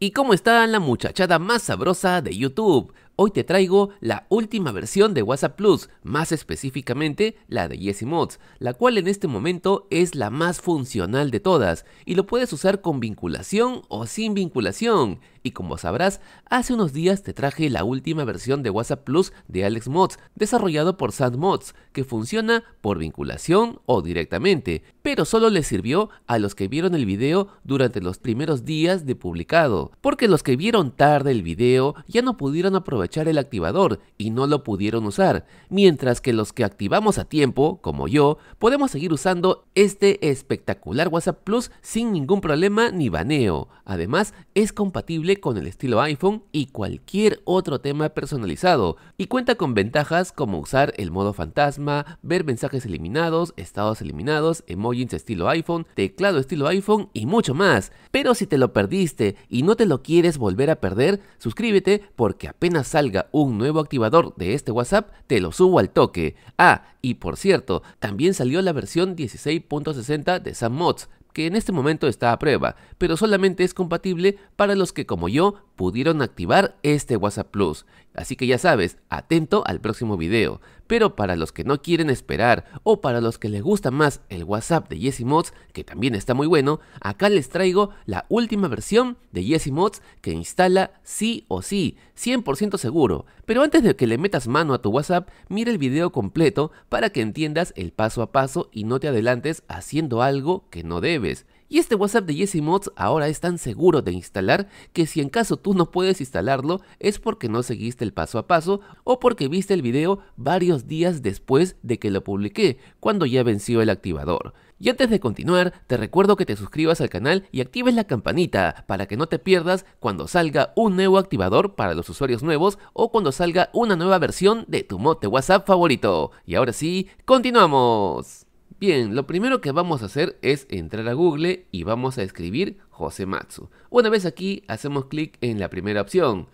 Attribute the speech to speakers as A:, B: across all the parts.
A: y cómo está la muchachada más sabrosa de YouTube hoy te traigo la última versión de WhatsApp Plus, más específicamente la de Jesse Mods, la cual en este momento es la más funcional de todas y lo puedes usar con vinculación o sin vinculación. Y como sabrás, hace unos días te traje la última versión de WhatsApp Plus de Alex Mods, desarrollado por Sand Mods, que funciona por vinculación o directamente, pero solo le sirvió a los que vieron el video durante los primeros días de publicado, porque los que vieron tarde el video ya no pudieron aprovechar el activador y no lo pudieron usar, mientras que los que activamos a tiempo, como yo, podemos seguir usando este espectacular WhatsApp Plus sin ningún problema ni baneo. Además, es compatible con el estilo iPhone y cualquier otro tema personalizado, y cuenta con ventajas como usar el modo fantasma, ver mensajes eliminados, estados eliminados, emojis estilo iPhone, teclado estilo iPhone y mucho más. Pero si te lo perdiste y no te lo quieres volver a perder, suscríbete porque apenas un nuevo activador de este WhatsApp, te lo subo al toque. Ah, y por cierto, también salió la versión 16.60 de SAMMods, que en este momento está a prueba, pero solamente es compatible para los que como yo pudieron activar este WhatsApp Plus. Así que ya sabes, atento al próximo video. Pero para los que no quieren esperar o para los que les gusta más el WhatsApp de Jesse Mods, que también está muy bueno, acá les traigo la última versión de Jesse Mods que instala sí o sí, 100% seguro. Pero antes de que le metas mano a tu WhatsApp, mira el video completo para que entiendas el paso a paso y no te adelantes haciendo algo que no debes. Y este WhatsApp de Jesse Mods ahora es tan seguro de instalar que si en caso tú no puedes instalarlo es porque no seguiste el paso a paso o porque viste el video varios días después de que lo publiqué, cuando ya venció el activador. Y antes de continuar, te recuerdo que te suscribas al canal y actives la campanita para que no te pierdas cuando salga un nuevo activador para los usuarios nuevos o cuando salga una nueva versión de tu mod de WhatsApp favorito. Y ahora sí, continuamos. Bien, lo primero que vamos a hacer es entrar a Google y vamos a escribir José Matsu. Una vez aquí, hacemos clic en la primera opción,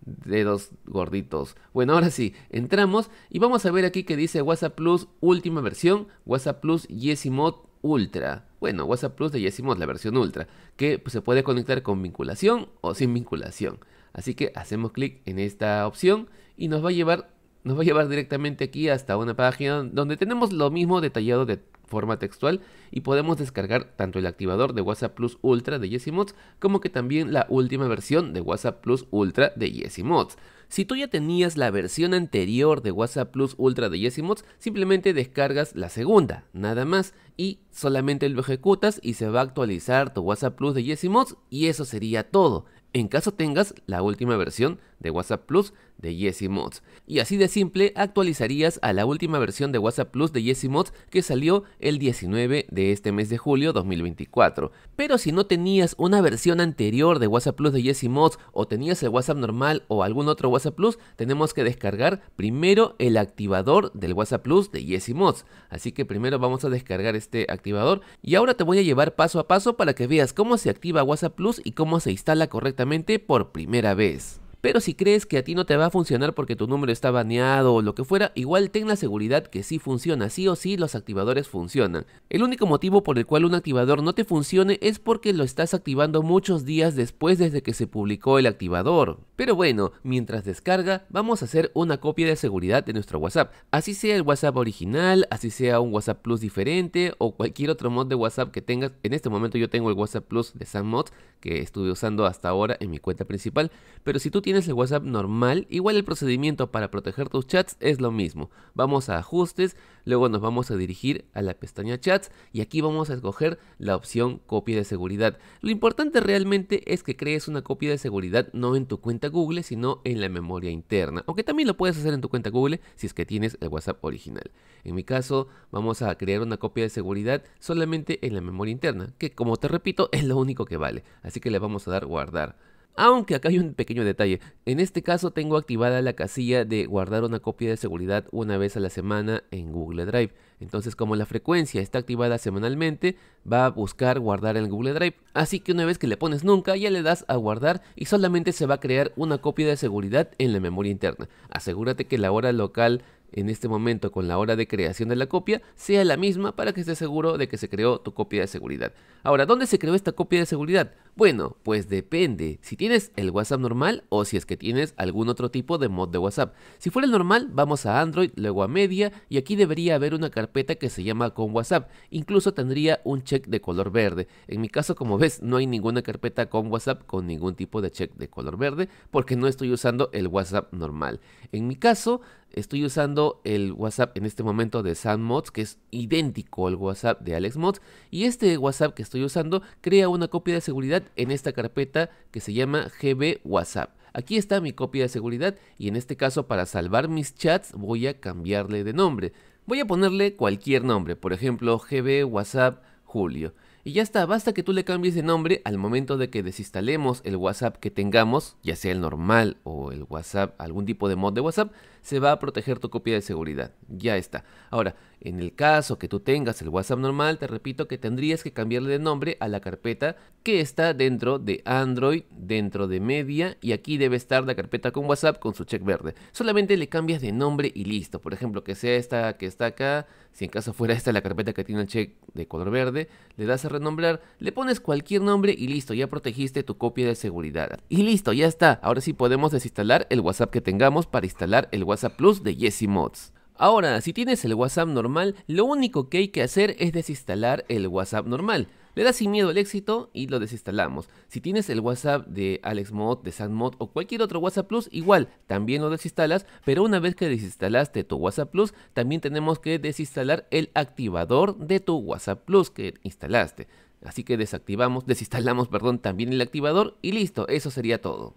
A: dedos gorditos. Bueno, ahora sí, entramos y vamos a ver aquí que dice WhatsApp Plus última versión, WhatsApp Plus Yesimod Ultra. Bueno, WhatsApp Plus de Yesimod, la versión Ultra, que se puede conectar con vinculación o sin vinculación. Así que hacemos clic en esta opción y nos va a llevar nos va a llevar directamente aquí hasta una página donde tenemos lo mismo detallado de forma textual y podemos descargar tanto el activador de WhatsApp Plus Ultra de Yesimods como que también la última versión de WhatsApp Plus Ultra de Yesimods. Si tú ya tenías la versión anterior de WhatsApp Plus Ultra de Yesimods, simplemente descargas la segunda, nada más, y solamente lo ejecutas y se va a actualizar tu WhatsApp Plus de Yesimods y eso sería todo en caso tengas la última versión de WhatsApp Plus de Jesse Mods. Y así de simple actualizarías a la última versión de WhatsApp Plus de Jesse Mods que salió el 19 de este mes de julio 2024. Pero si no tenías una versión anterior de WhatsApp Plus de Jesse Mods o tenías el WhatsApp normal o algún otro WhatsApp Plus, tenemos que descargar primero el activador del WhatsApp Plus de Jesse Mods. Así que primero vamos a descargar este activador y ahora te voy a llevar paso a paso para que veas cómo se activa WhatsApp Plus y cómo se instala correctamente por primera vez. Pero si crees que a ti no te va a funcionar porque tu número está baneado o lo que fuera, igual ten la seguridad que sí funciona, sí o sí los activadores funcionan. El único motivo por el cual un activador no te funcione es porque lo estás activando muchos días después desde que se publicó el activador. Pero bueno, mientras descarga, vamos a hacer una copia de seguridad de nuestro WhatsApp. Así sea el WhatsApp original, así sea un WhatsApp Plus diferente o cualquier otro mod de WhatsApp que tengas. En este momento yo tengo el WhatsApp Plus de SamMod que estuve usando hasta ahora en mi cuenta principal. Pero si tú tienes el WhatsApp normal, igual el procedimiento para proteger tus chats es lo mismo. Vamos a ajustes, luego nos vamos a dirigir a la pestaña chats y aquí vamos a escoger la opción copia de seguridad. Lo importante realmente es que crees una copia de seguridad no en tu cuenta Google, sino en la memoria interna, aunque también lo puedes hacer en tu cuenta Google si es que tienes el WhatsApp original. En mi caso, vamos a crear una copia de seguridad solamente en la memoria interna, que como te repito, es lo único que vale. Así que le vamos a dar guardar. Aunque acá hay un pequeño detalle, en este caso tengo activada la casilla de guardar una copia de seguridad una vez a la semana en Google Drive. Entonces como la frecuencia está activada semanalmente, va a buscar guardar en Google Drive. Así que una vez que le pones nunca, ya le das a guardar y solamente se va a crear una copia de seguridad en la memoria interna. Asegúrate que la hora local en este momento con la hora de creación de la copia sea la misma para que estés seguro de que se creó tu copia de seguridad. Ahora, ¿dónde se creó esta copia de seguridad? Bueno, pues depende si tienes el WhatsApp normal o si es que tienes algún otro tipo de mod de WhatsApp. Si fuera el normal, vamos a Android, luego a Media y aquí debería haber una carpeta que se llama con WhatsApp. Incluso tendría un check de color verde. En mi caso, como ves, no hay ninguna carpeta con WhatsApp con ningún tipo de check de color verde porque no estoy usando el WhatsApp normal. En mi caso, Estoy usando el WhatsApp en este momento de Sam que es idéntico al WhatsApp de AlexMods Y este WhatsApp que estoy usando crea una copia de seguridad en esta carpeta que se llama GB WhatsApp. Aquí está mi copia de seguridad y en este caso para salvar mis chats voy a cambiarle de nombre. Voy a ponerle cualquier nombre, por ejemplo GB WhatsApp Julio. Y ya está, basta que tú le cambies de nombre al momento de que desinstalemos el WhatsApp que tengamos, ya sea el normal o el WhatsApp, algún tipo de mod de WhatsApp, se va a proteger tu copia de seguridad. Ya está. Ahora, en el caso que tú tengas el WhatsApp normal, te repito que tendrías que cambiarle de nombre a la carpeta que está dentro de Android, dentro de Media, y aquí debe estar la carpeta con WhatsApp con su check verde. Solamente le cambias de nombre y listo. Por ejemplo, que sea esta que está acá, si en caso fuera esta la carpeta que tiene el check de color verde, le das a renombrar, le pones cualquier nombre y listo, ya protegiste tu copia de seguridad. Y listo, ya está. Ahora sí podemos desinstalar el WhatsApp que tengamos para instalar el WhatsApp Plus de Yesi Mods. Ahora, si tienes el WhatsApp normal, lo único que hay que hacer es desinstalar el WhatsApp normal. Le das sin miedo el éxito y lo desinstalamos. Si tienes el WhatsApp de AlexMod, de SandMod o cualquier otro WhatsApp Plus, igual también lo desinstalas, pero una vez que desinstalaste tu WhatsApp Plus, también tenemos que desinstalar el activador de tu WhatsApp Plus que instalaste. Así que desactivamos, desinstalamos, perdón, también el activador y listo, eso sería todo.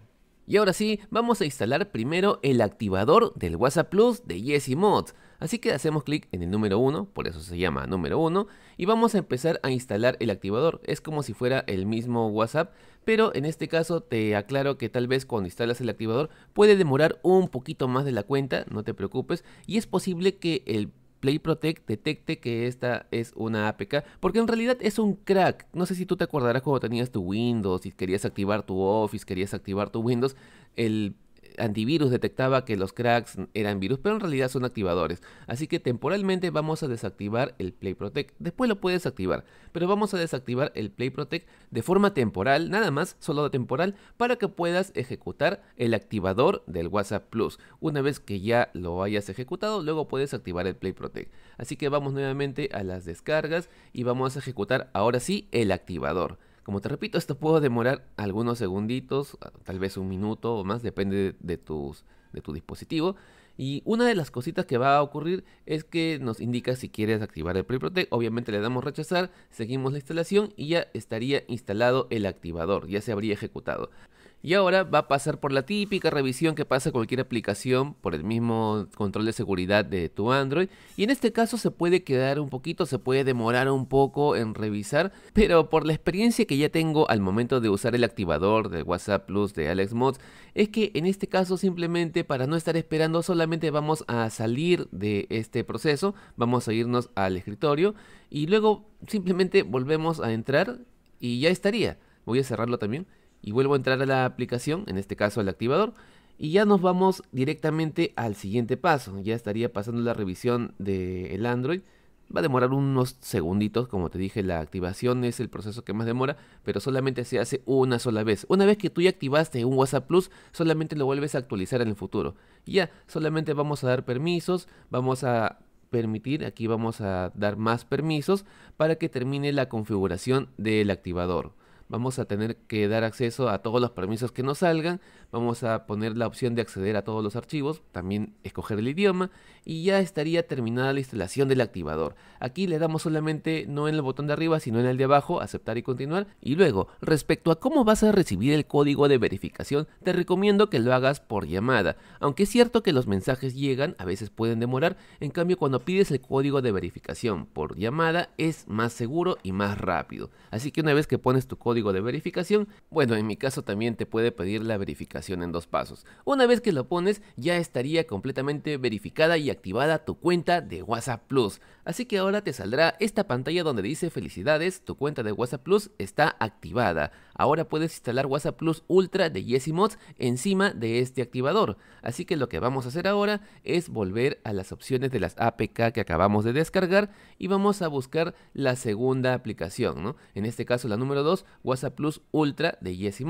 A: Y ahora sí, vamos a instalar primero el activador del WhatsApp Plus de Yesimod. Así que hacemos clic en el número 1, por eso se llama número 1, y vamos a empezar a instalar el activador. Es como si fuera el mismo WhatsApp, pero en este caso te aclaro que tal vez cuando instalas el activador puede demorar un poquito más de la cuenta, no te preocupes, y es posible que el Play Protect detecte que esta es una APK, porque en realidad es un crack. No sé si tú te acordarás cuando tenías tu Windows y querías activar tu Office, querías activar tu Windows, el antivirus detectaba que los cracks eran virus, pero en realidad son activadores. Así que temporalmente vamos a desactivar el Play Protect. Después lo puedes activar, pero vamos a desactivar el Play Protect de forma temporal, nada más, solo temporal, para que puedas ejecutar el activador del WhatsApp Plus. Una vez que ya lo hayas ejecutado, luego puedes activar el Play Protect. Así que vamos nuevamente a las descargas y vamos a ejecutar ahora sí el activador. Como te repito, esto puede demorar algunos segunditos, ah, tal vez un minuto o más, depende de, tus, de tu dispositivo. Y una de las cositas que va a ocurrir es que nos indica si quieres activar el PreProtect. Obviamente le damos rechazar, seguimos la instalación y ya estaría instalado el activador, ya se habría ejecutado. Y ahora va a pasar por la típica revisión que pasa cualquier aplicación por el mismo control de seguridad de tu Android. Y en este caso se puede quedar un poquito, se puede demorar un poco en revisar, pero por la experiencia que ya tengo al momento de usar el activador de WhatsApp Plus de Alex Mods, es que en este caso simplemente para no estar esperando solamente vamos a salir de este proceso, vamos a irnos al escritorio y luego simplemente volvemos a entrar y ya estaría. Voy a cerrarlo también y vuelvo a entrar a la aplicación, en este caso al activador, y ya nos vamos directamente al siguiente paso. Ya estaría pasando la revisión del Android. Va a demorar unos segunditos, como te dije, la activación es el proceso que más demora, pero solamente se hace una sola vez. Una vez que tú ya activaste un WhatsApp Plus, solamente lo vuelves a actualizar en el futuro. ya, solamente vamos a dar permisos, vamos a permitir, aquí vamos a dar más permisos para que termine la configuración del activador vamos a tener que dar acceso a todos los permisos que nos salgan Vamos a poner la opción de acceder a todos los archivos, también escoger el idioma y ya estaría terminada la instalación del activador. Aquí le damos solamente no en el botón de arriba sino en el de abajo, aceptar y continuar. Y luego, respecto a cómo vas a recibir el código de verificación, te recomiendo que lo hagas por llamada. Aunque es cierto que los mensajes llegan, a veces pueden demorar, en cambio cuando pides el código de verificación por llamada es más seguro y más rápido. Así que una vez que pones tu código de verificación, bueno, en mi caso también te puede pedir la verificación en dos pasos. Una vez que lo pones ya estaría completamente verificada y activada tu cuenta de WhatsApp Plus. Así que ahora te saldrá esta pantalla donde dice felicidades, tu cuenta de WhatsApp Plus está activada. Ahora puedes instalar WhatsApp Plus Ultra de Yesi Mods encima de este activador. Así que lo que vamos a hacer ahora es volver a las opciones de las APK que acabamos de descargar y vamos a buscar la segunda aplicación, ¿no? En este caso la número 2, WhatsApp Plus Ultra de Yesi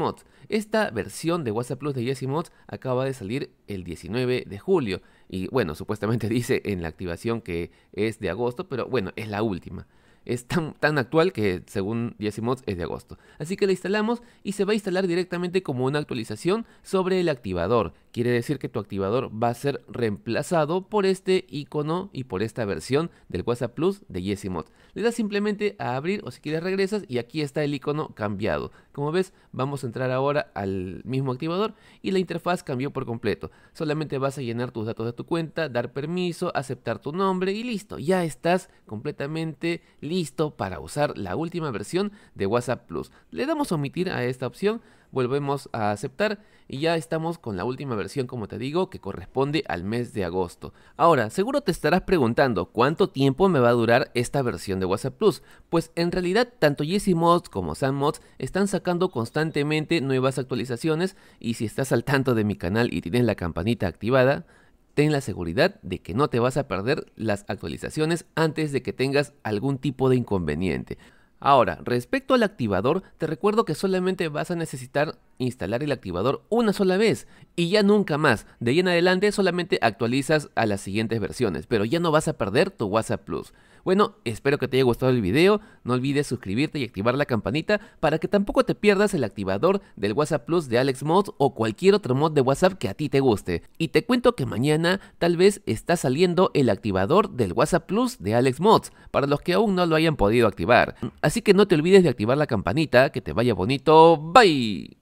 A: Esta versión de WhatsApp de Jesse Mods acaba de salir el 19 de julio. Y bueno, supuestamente dice en la activación que es de agosto, pero bueno, es la última. Es tan, tan actual que según Jesse Mods es de agosto. Así que la instalamos y se va a instalar directamente como una actualización sobre el activador, Quiere decir que tu activador va a ser reemplazado por este icono y por esta versión del WhatsApp Plus de Yesimod. Le das simplemente a abrir o si quieres regresas y aquí está el icono cambiado. Como ves, vamos a entrar ahora al mismo activador y la interfaz cambió por completo. Solamente vas a llenar tus datos de tu cuenta, dar permiso, aceptar tu nombre y listo. Ya estás completamente listo para usar la última versión de WhatsApp Plus. Le damos a omitir a esta opción volvemos a aceptar y ya estamos con la última versión, como te digo, que corresponde al mes de agosto. Ahora, seguro te estarás preguntando cuánto tiempo me va a durar esta versión de WhatsApp Plus. Pues en realidad, tanto Yeezy Mods como Sam Mods están sacando constantemente nuevas actualizaciones y si estás al tanto de mi canal y tienes la campanita activada, ten la seguridad de que no te vas a perder las actualizaciones antes de que tengas algún tipo de inconveniente. Ahora, respecto al activador, te recuerdo que solamente vas a necesitar instalar el activador una sola vez y ya nunca más. De ahí en adelante solamente actualizas a las siguientes versiones, pero ya no vas a perder tu WhatsApp Plus. Bueno, espero que te haya gustado el video, no olvides suscribirte y activar la campanita para que tampoco te pierdas el activador del WhatsApp Plus de Alex Mods o cualquier otro mod de WhatsApp que a ti te guste. Y te cuento que mañana tal vez está saliendo el activador del WhatsApp Plus de Alex Mods, para los que aún no lo hayan podido activar. Así que no te olvides de activar la campanita, que te vaya bonito, bye.